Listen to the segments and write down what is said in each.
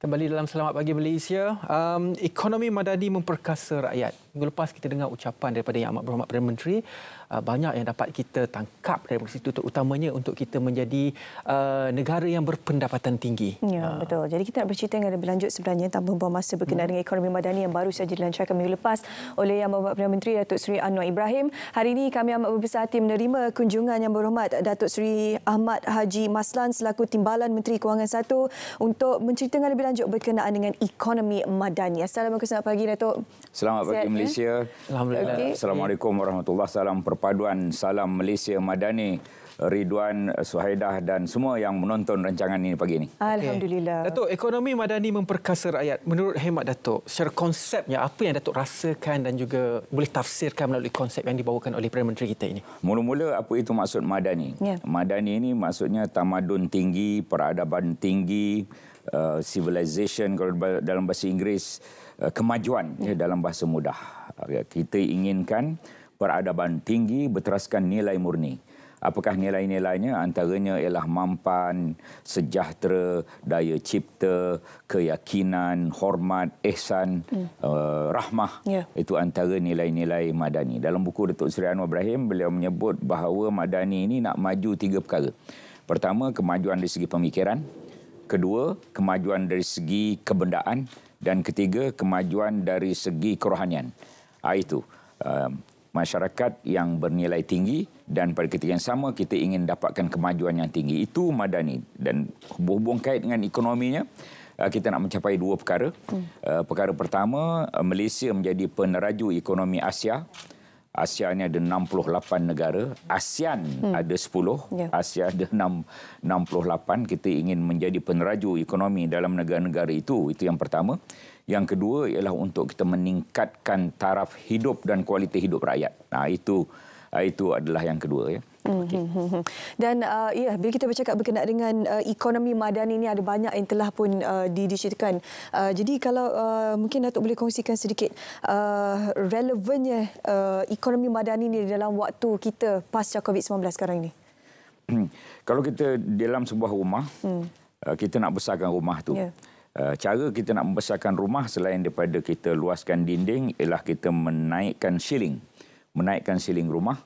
Kembali dalam Selamat Pagi Malaysia. Um, ekonomi Madani memperkasa rakyat. Minggu lepas kita dengar ucapan daripada Yang Amat Berhormat Perdana Menteri, uh, banyak yang dapat kita tangkap dari situ terutamanya untuk kita menjadi uh, negara yang berpendapatan tinggi. Ya, uh. betul. Jadi kita nak bercerita dengan lebih lanjut sebenarnya tanpa membuang masa berkenaan hmm. dengan ekonomi madani yang baru saja dilancarkan minggu lepas oleh Yang Berhormat Perdana Menteri Datuk Seri Anwar Ibrahim. Hari ini kami amat berbesar hati menerima kunjungan Yang Berhormat Datuk Seri Ahmad Haji Maslan selaku Timbalan Menteri Kewangan satu untuk menceritakan lebih lanjut berkenaan dengan ekonomi madani. Assalamualaikum, selamat pagi Datuk. Selamat pagi. Sihat, Malaysia. Alhamdulillah. Okay. Assalamualaikum warahmatullahi salam perpaduan salam Malaysia Madani. Ridwan Suhaidah dan semua yang menonton rancangan ini pagi ini. Alhamdulillah. Datuk, ekonomi madani memperkasa rakyat. Menurut hemat Datuk, secara konsepnya apa yang Datuk rasakan dan juga boleh tafsirkan melalui konsep yang dibawakan oleh Perdana Menteri kita ini? Mula-mula apa itu maksud madani? Ya. Madani ini maksudnya tamadun tinggi, peradaban tinggi, Uh, civilization kalau dalam bahasa Inggeris uh, kemajuan yeah. ya, dalam bahasa mudah. Uh, kita inginkan peradaban tinggi berteraskan nilai murni. Apakah nilai-nilainya? Antaranya ialah mampan, sejahtera, daya cipta, keyakinan, hormat, ihsan, hmm. uh, rahmah. Yeah. Itu antara nilai-nilai madani. Dalam buku Datuk Seri Anwar Ibrahim, beliau menyebut bahawa madani ini nak maju tiga perkara. Pertama, kemajuan dari segi pemikiran kedua kemajuan dari segi kebendaan dan ketiga kemajuan dari segi kerohanian. Ha, itu um, masyarakat yang bernilai tinggi dan pada ketika yang sama kita ingin dapatkan kemajuan yang tinggi itu madani dan hubung kait dengan ekonominya ah, kita nak mencapai dua perkara. Uh, perkara pertama, Malaysia menjadi peneraju ekonomi Asia Asia ni ada 68 negara, ASEAN hmm. ada 10, yeah. Asia ada 6, 68. Kita ingin menjadi peneraju ekonomi dalam negara-negara itu. Itu yang pertama. Yang kedua ialah untuk kita meningkatkan taraf hidup dan kualiti hidup rakyat. Nah, itu Ah, itu adalah yang kedua ya. Okay. Mm-hmm. Dan uh, ya, bila kita bercakap berkenaan dengan uh, ekonomi madani ini ada banyak yang telah pun uh, diceritakan. Uh, jadi kalau uh, mungkin Datuk boleh kongsikan sedikit uh, relevannya uh, ekonomi madani ini dalam waktu kita pasca COVID-19 sekarang ini. Hmm. kalau kita dalam sebuah rumah, hmm. uh, kita nak besarkan rumah tu. Yeah. Ya. cara kita nak membesarkan rumah selain daripada kita luaskan dinding ialah kita menaikkan ceiling menaikkan siling rumah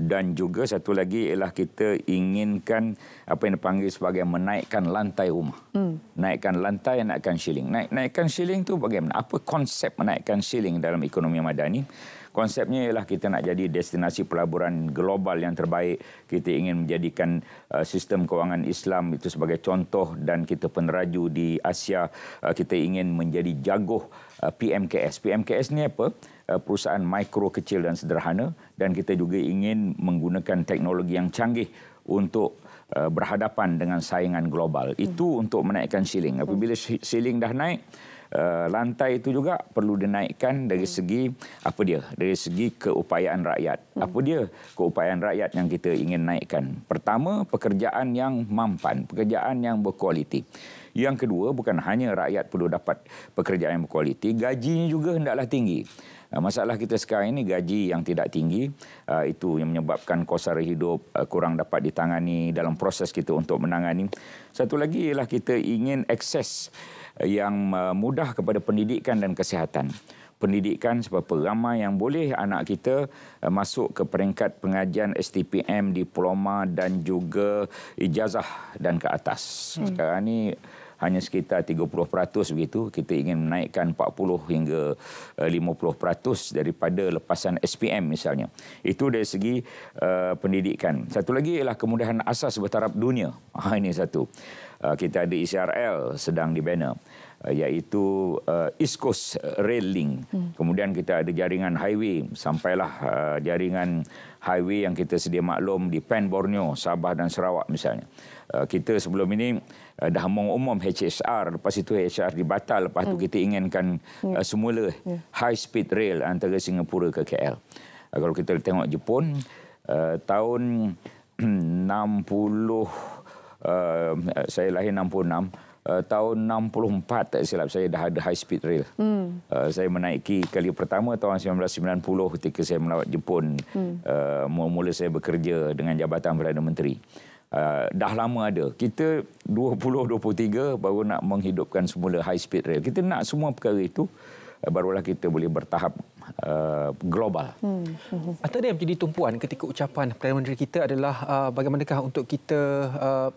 dan juga satu lagi ialah kita inginkan apa yang dipanggil sebagai menaikkan lantai rumah. Hmm. Naikkan lantai naikkan siling. Naik, naikkan siling tu bagaimana? Apa konsep menaikkan siling dalam ekonomi madani? konsepnya ialah kita nak jadi destinasi pelaburan global yang terbaik kita ingin menjadikan uh, sistem kewangan Islam itu sebagai contoh dan kita peneraju di Asia uh, kita ingin menjadi jagoh uh, PMKS PMKS ni apa perusahaan mikro kecil dan sederhana dan kita juga ingin menggunakan teknologi yang canggih untuk berhadapan dengan saingan global. Itu untuk menaikkan siling. Apabila siling dah naik, Eh, lantai itu juga perlu dinaikkan dari segi apa dia dari segi keupayaan rakyat hmm. apa dia keupayaan rakyat yang kita ingin naikkan pertama pekerjaan yang mampan pekerjaan yang berkualiti yang kedua bukan hanya rakyat perlu dapat pekerjaan yang berkualiti gajinya juga hendaklah tinggi Ah, masalah kita sekarang ini gaji yang tidak tinggi ah, itu yang menyebabkan kos sara hidup ah, kurang dapat ditangani dalam proses kita untuk menangani satu lagi ialah kita ingin akses yang mudah kepada pendidikan dan kesihatan pendidikan sebab ramai yang boleh anak kita masuk ke peringkat pengajian STPM diploma dan juga ijazah dan ke atas hmm. sekarang ini hanya sekitar 30% begitu kita ingin menaikkan 40 hingga 50% eh, daripada lepasan SPM misalnya itu dari segi eh, pendidikan satu lagi ialah kemudahan asas bertaraf dunia ah, ini satu ah, kita ada ICRL e sedang dibina Uh, iaitu uh, East Coast Rail Link. Hmm. Kemudian kita ada jaringan highway sampailah uh, jaringan highway yang kita sedia maklum di Pan Borneo, Sabah dan Sarawak misalnya. Uh, kita sebelum ini uh, dah mengumum HSR lepas itu HSR dibatal lepas itu hmm. kita inginkan hmm. uh, semula yeah. Hmm. high speed rail antara Singapura ke KL. Uh, kalau kita tengok Jepun uh, tahun 60 uh, saya lahir 66 uh, tahun 64 tak silap saya dah ada high speed rail. Hmm. Uh, saya menaiki kali pertama tahun 1990 ketika saya melawat Jepun. Hmm. Uh, mula-mula saya bekerja dengan Jabatan Perdana Menteri. Uh, dah lama ada. Kita 20-23 baru nak menghidupkan semula high speed rail. Kita nak semua perkara itu uh, barulah kita boleh bertahap uh, global. Hmm. Antara yang menjadi tumpuan ketika ucapan Perdana Menteri kita adalah uh, bagaimanakah untuk kita uh,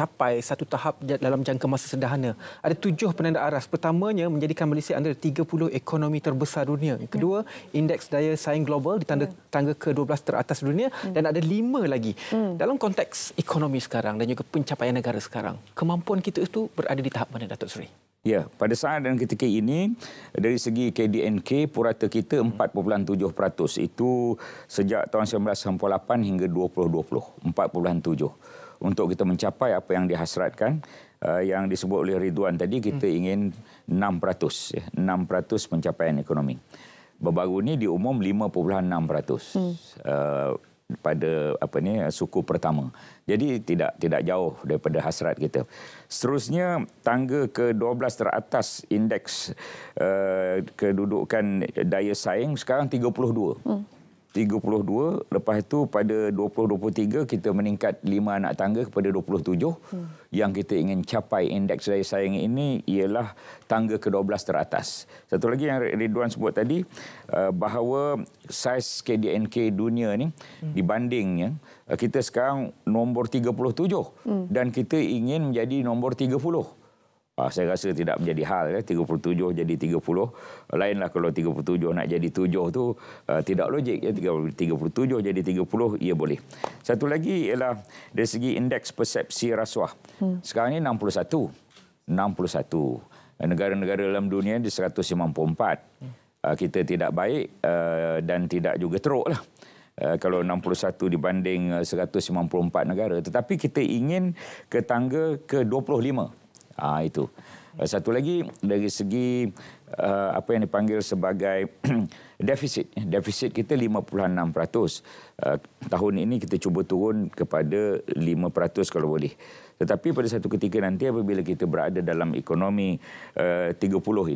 capai satu tahap dalam jangka masa sederhana. Ada tujuh penanda aras. Pertamanya, menjadikan Malaysia antara 30 ekonomi terbesar dunia. kedua, ya. indeks daya saing global di tanda, ya. tangga ke-12 teratas dunia. Ya. Dan ada lima lagi. Ya. Dalam konteks ekonomi sekarang dan juga pencapaian negara sekarang, kemampuan kita itu berada di tahap mana, Datuk Seri? Ya, pada saat dan ketika ini dari segi KDNK purata kita 4.7% itu sejak tahun 1998 hingga 2020 4.7 untuk kita mencapai apa yang dihasratkan eh, yang disebut oleh Ridwan tadi kita hmm. ingin 6% 6% ya. pencapaian ekonomi. Baru-baru ini diumum 5.6%. Hmm. Uh, pada apa ni suku pertama. Jadi tidak tidak jauh daripada hasrat kita. Seterusnya tangga ke-12 teratas indeks uh, kedudukan daya saing sekarang 32. Hmm. 32 lepas itu pada 2023 kita meningkat lima anak tangga kepada 27 hmm. yang kita ingin capai indeks daya saing ini ialah tangga ke-12 teratas. Satu lagi yang Ridwan sebut tadi eh, bahawa saiz KDNK dunia ni hmm. dibandingnya eh, kita sekarang nombor 37 hmm. dan kita ingin menjadi nombor 30. Uh, saya rasa tidak menjadi hal ya eh? 37 jadi 30 lainlah kalau 37 nak jadi 7 tu uh, tidak logik ya eh? 37 jadi 30 ia ya boleh satu lagi ialah dari segi indeks persepsi rasuah hmm. sekarang ini 61 61 negara-negara dalam dunia di 194 hmm. uh, kita tidak baik ah, dan tidak juga teruk lah Uh, kalau 61 dibanding 194 negara tetapi kita ingin ke tangga ke 25 Ah ha, itu. Eh, satu lagi dari segi eh, apa yang dipanggil sebagai defisit. Defisit kita 56%. Uh, eh, tahun ini kita cuba turun kepada 5% kalau boleh. Tetapi pada satu ketika nanti apabila kita berada dalam ekonomi uh, 30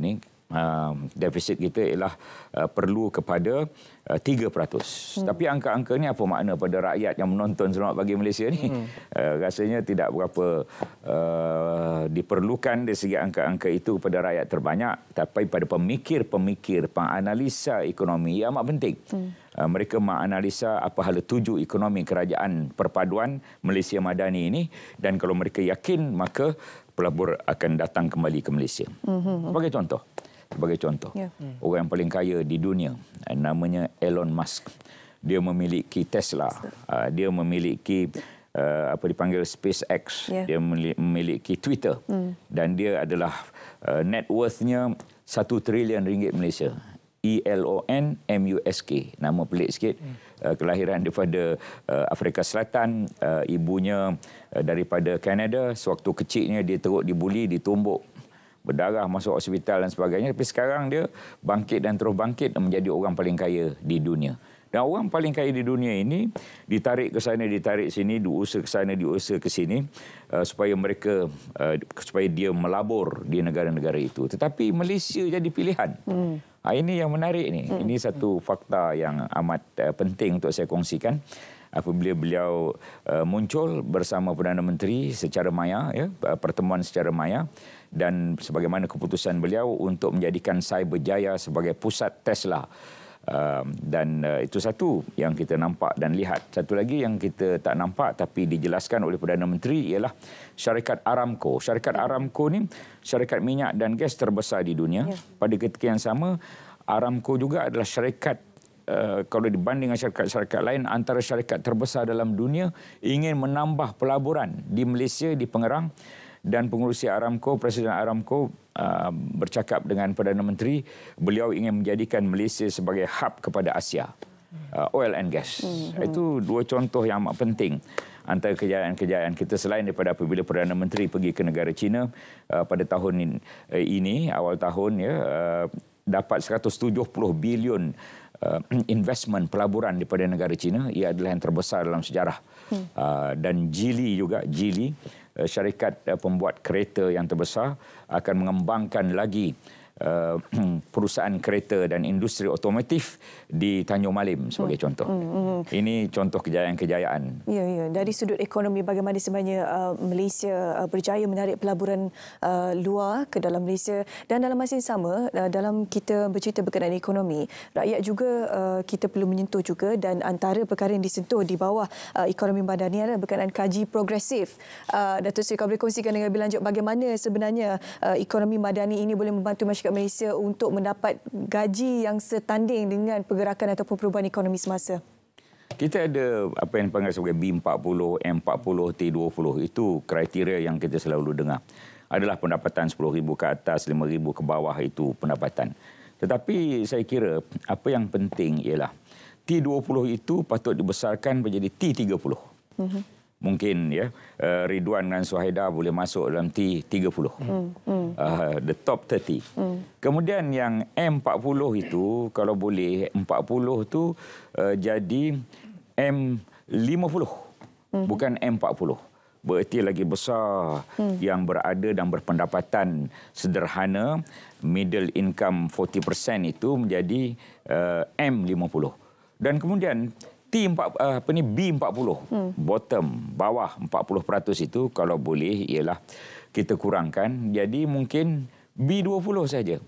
ini, uh, um, deficit kita ialah uh, perlu kepada uh, 3%. Hmm. Tapi angka-angka ni apa makna pada rakyat yang menonton Selamat Pagi Malaysia ni? Hmm. Uh, rasanya tidak berapa uh, diperlukan dari segi angka-angka itu kepada rakyat terbanyak tapi pada pemikir-pemikir penganalisa ekonomi yang amat penting. Hmm. Uh, mereka menganalisa apa hal tuju ekonomi kerajaan perpaduan Malaysia Madani ini dan kalau mereka yakin maka pelabur akan datang kembali ke Malaysia. Mhm. Sebagai contoh, sebagai contoh, yeah. Hmm. orang yang paling kaya di dunia uh, namanya Elon Musk. Dia memiliki Tesla, uh, dia memiliki apa dipanggil SpaceX, yeah. dia memiliki Twitter mm. dan dia adalah net worthnya satu trilion ringgit Malaysia. E-L-O-N-M-U-S-K. Nama pelik sikit. Hmm. Eh, kelahiran daripada uh, Afrika Selatan. Eh, ibunya daripada Kanada. Sewaktu kecilnya dia teruk dibuli, ditumbuk. Berdarah masuk hospital dan sebagainya. Tapi sekarang dia bangkit dan terus bangkit menjadi orang paling kaya di dunia. Dan orang paling kaya di dunia ini ditarik ke sana, ditarik sini, diusaha ke sana, diusaha ke sini uh, supaya mereka uh, supaya dia melabur di negara-negara itu. Tetapi Malaysia jadi pilihan. Hmm. Ha, ini yang menarik ni. Hmm. Ini satu fakta yang amat uh, penting untuk saya kongsikan. Apabila beliau uh, muncul bersama Perdana Menteri secara maya, ya, uh, pertemuan secara maya dan sebagaimana keputusan beliau untuk menjadikan Cyberjaya sebagai pusat Tesla. Um, dan uh, itu satu yang kita nampak dan lihat. Satu lagi yang kita tak nampak tapi dijelaskan oleh Perdana Menteri ialah syarikat Aramco. Syarikat ya. Aramco ni syarikat minyak dan gas terbesar di dunia. Ya. Pada ketika yang sama, Aramco juga adalah syarikat Uh, kalau dibanding dengan syarikat-syarikat lain antara syarikat terbesar dalam dunia ingin menambah pelaburan di Malaysia di Pengerang dan pengurusi Aramco, Presiden Aramco uh, bercakap dengan Perdana Menteri, beliau ingin menjadikan Malaysia sebagai hub kepada Asia. Uh, oil and gas. Mm-hmm. Itu dua contoh yang amat penting antara kejayaan-kejayaan kita selain daripada apabila Perdana Menteri pergi ke negara China uh, pada tahun eh, ini, awal tahun, ya, dapat 170 bilion investment pelaburan daripada negara China. Ia adalah yang terbesar dalam sejarah. Hmm. Dan Jili juga, Jili Eh, syarikat eh, pembuat kereta yang terbesar akan mengembangkan lagi uh, perusahaan kereta dan industri otomotif di Tanjung Malim sebagai hmm. contoh. Hmm, hmm, hmm. Ini contoh kejayaan-kejayaan. Ya, ya. Dari sudut ekonomi bagaimana sebenarnya uh, Malaysia uh, berjaya menarik pelaburan uh, luar ke dalam Malaysia dan dalam masa yang sama uh, dalam kita bercerita berkenaan ekonomi, rakyat juga uh, kita perlu menyentuh juga dan antara perkara yang disentuh di bawah uh, ekonomi badan ini adalah berkenaan kaji progresif. Uh, Datuk Seri, kau boleh kongsikan dengan lebih lanjut bagaimana sebenarnya uh, ekonomi madani ini boleh membantu masyarakat masyarakat Malaysia untuk mendapat gaji yang setanding dengan pergerakan ataupun perubahan ekonomi semasa? Kita ada apa yang dipanggil sebagai B40, M40, T20. Itu kriteria yang kita selalu dengar. Adalah pendapatan RM10,000 ke atas, RM5,000 ke bawah itu pendapatan. Tetapi saya kira apa yang penting ialah T20 itu patut dibesarkan menjadi T30. Mm-hmm mungkin ya eh, Ridwan dan Suhaida boleh masuk dalam T30. Hmm. Uh, the top 30. Hmm. Kemudian yang M40 itu kalau boleh 40 tu uh, jadi M50. Hmm. Bukan M40. Bererti lagi besar hmm. yang berada dan berpendapatan sederhana middle income 40% itu menjadi eh, uh, M50. Dan kemudian T4 eh, apa ni B40 hmm. bottom bawah 40% itu kalau boleh ialah kita kurangkan jadi mungkin B20 saja.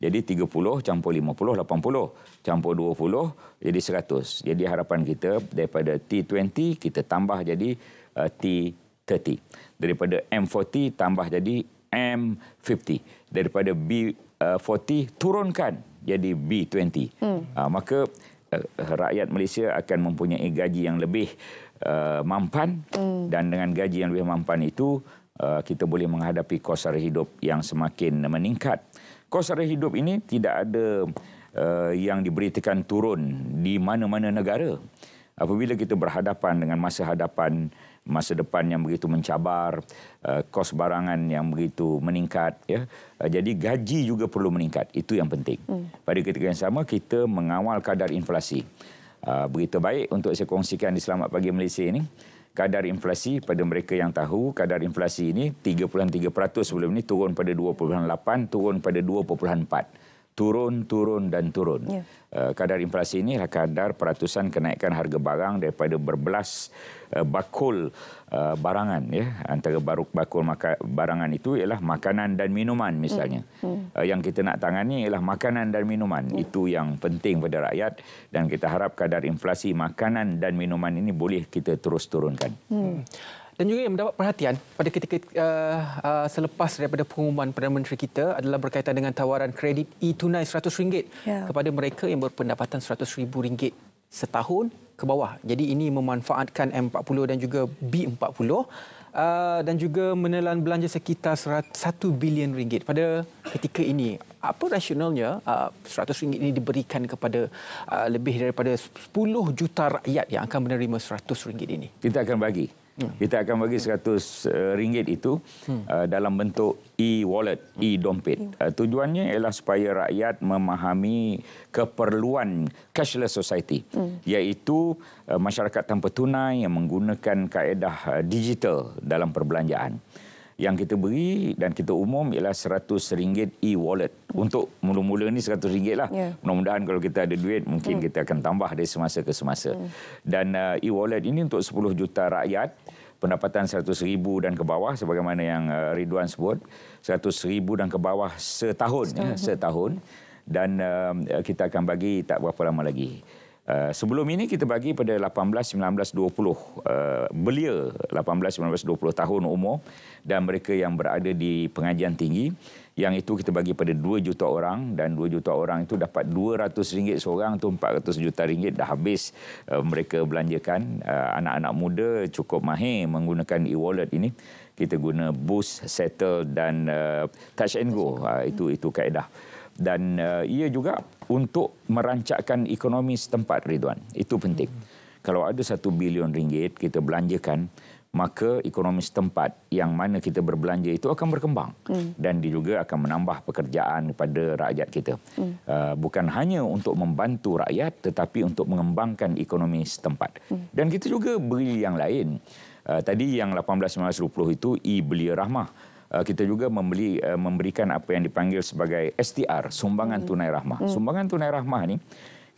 Jadi 30 campur 50 80 campur 20 jadi 100. Jadi harapan kita daripada T20 kita tambah jadi eh, T30. Daripada M40 tambah jadi M50. Daripada B40 eh, turunkan jadi B20. Hmm. Ah, maka Eh, rakyat Malaysia akan mempunyai gaji yang lebih uh, mampan hmm. dan dengan gaji yang lebih mampan itu uh, kita boleh menghadapi kos sara hidup yang semakin meningkat. Kos sara hidup ini tidak ada uh, yang diberitakan turun di mana-mana negara. Apabila kita berhadapan dengan masa hadapan masa depan yang begitu mencabar, eh, kos barangan yang begitu meningkat ya. Eh, jadi gaji juga perlu meningkat. Itu yang penting. Hmm. Pada ketika yang sama kita mengawal kadar inflasi. Eh, begitu baik untuk saya kongsikan di Selamat Pagi Malaysia ini. Kadar inflasi pada mereka yang tahu kadar inflasi ini 3.3% sebelum ini turun pada 2.8, turun pada 2.4 turun, turun dan turun. Yeah. Ya. Uh, kadar inflasi ini adalah kadar peratusan kenaikan harga barang daripada berbelas uh, bakul uh, barangan. Ya. Antara baruk bakul maka- barangan itu ialah makanan dan minuman misalnya. Mm. Mm. Uh, yang kita nak tangani ialah makanan dan minuman. Mm. Itu yang penting pada rakyat dan kita harap kadar inflasi makanan dan minuman ini boleh kita terus turunkan. Mm dan juga yang mendapat perhatian pada ketika uh, uh, selepas daripada pengumuman Perdana Menteri kita adalah berkaitan dengan tawaran kredit e-tunai RM100 yeah. kepada mereka yang berpendapatan RM100,000 setahun ke bawah. Jadi ini memanfaatkan M40 dan juga B40 uh, dan juga menelan belanja sekitar RM1 bilion ringgit pada ketika ini. Apa rasionalnya uh, RM100 ini diberikan kepada uh, lebih daripada 10 juta rakyat yang akan menerima RM100 ini? Kita akan bagi. Hmm. kita akan bagi RM100 uh, eh, itu uh, dalam bentuk e-wallet, hmm. e-dompet. Uh, tujuannya ialah supaya rakyat memahami keperluan cashless society. Hmm. Iaitu uh, masyarakat tanpa tunai yang menggunakan kaedah uh, digital dalam perbelanjaan yang kita beri dan kita umum ialah RM100 e-wallet. Hmm. Untuk mula-mula ni RM100 lah. Yeah. Mudah-mudahan kalau kita ada duit mungkin hmm. kita akan tambah dari semasa ke semasa. Hmm. Dan uh, e-wallet ini untuk 10 juta rakyat pendapatan RM100,000 dan ke bawah sebagaimana yang uh, Ridwan sebut RM100,000 dan ke bawah setahun, setahun. Ya, setahun. dan uh, kita akan bagi tak berapa lama lagi Eh, sebelum ini kita bagi pada 18 19 20 uh, belia 18 19 20 tahun umur dan mereka yang berada di pengajian tinggi yang itu kita bagi pada 2 juta orang dan 2 juta orang itu dapat RM200 seorang tu 400 juta ringgit dah habis uh, mereka belanjakan uh, anak-anak muda cukup mahir menggunakan e-wallet ini kita guna boost settle dan uh, touch and go uh, itu itu kaedah dan uh, ia juga untuk merancakkan ekonomi setempat Ridwan itu penting hmm. kalau ada satu bilion ringgit kita belanjakan maka ekonomi setempat yang mana kita berbelanja itu akan berkembang hmm. dan dia juga akan menambah pekerjaan kepada rakyat kita hmm. uh, bukan hanya untuk membantu rakyat tetapi untuk mengembangkan ekonomi setempat hmm. dan kita juga beri yang lain uh, tadi yang 1820 itu i belia rahmah Uh, kita juga membeli uh, memberikan apa yang dipanggil sebagai STR sumbangan hmm. tunai rahmah. Hmm. Sumbangan tunai rahmah ni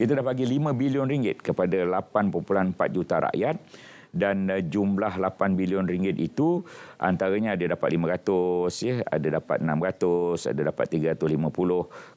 kita dah bagi 5 bilion ringgit kepada 8.4 juta rakyat dan uh, jumlah 8 bilion ringgit itu antaranya ada dapat 500 ya ada dapat 600 ada dapat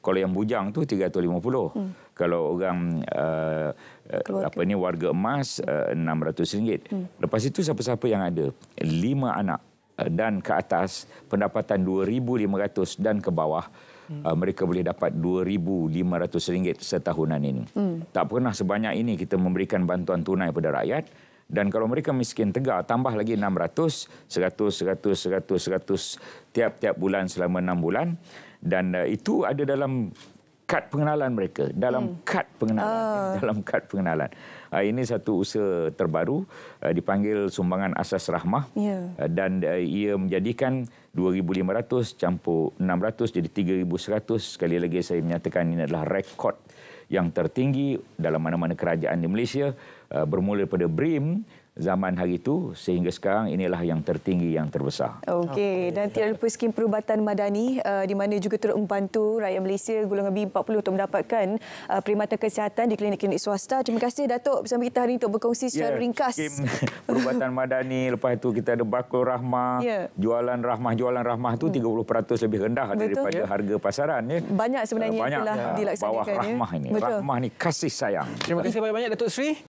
350 kalau yang bujang tu 350 hmm. kalau orang uh, uh apa ni warga emas uh, 600 ringgit hmm. lepas itu siapa-siapa yang ada lima anak Eh, dan ke atas pendapatan 2500 dan ke bawah hmm. Eh, mereka boleh dapat 2500 ringgit setahunan ini. Hmm. Tak pernah sebanyak ini kita memberikan bantuan tunai kepada rakyat dan kalau mereka miskin tegar tambah lagi 600 100 100 100 100 tiap-tiap bulan selama 6 bulan dan eh, itu ada dalam kad pengenalan mereka dalam hmm. kad pengenalan uh. dalam kad pengenalan. Ah, ini satu usaha terbaru ah, dipanggil sumbangan asas rahmah yeah. Ya. dan ia menjadikan 2500 campur 600 jadi 3100 sekali lagi saya menyatakan ini adalah rekod yang tertinggi dalam mana-mana kerajaan di Malaysia Uh, bermula pada BRIM zaman hari itu sehingga sekarang inilah yang tertinggi yang terbesar. Okey, dan tidak lupa skim perubatan madani uh, di mana juga turut membantu rakyat Malaysia golongan B40 untuk mendapatkan uh, perkhidmatan kesihatan di klinik-klinik swasta. Terima kasih Datuk bersama kita hari ini untuk berkongsi secara yeah, ringkas. Skim perubatan madani lepas itu kita ada bakul rahmah. Yeah. Jualan rahmah jualan rahmah tu 30% hmm. lebih rendah Betul. daripada yeah. harga pasaran ya. Banyak sebenarnya uh, banyak telah yeah. dilaksanakan. Bawah ya. rahmah ya. ini. Betul. Rahmah ni kasih sayang. Terima kasih banyak-banyak Datuk Sri.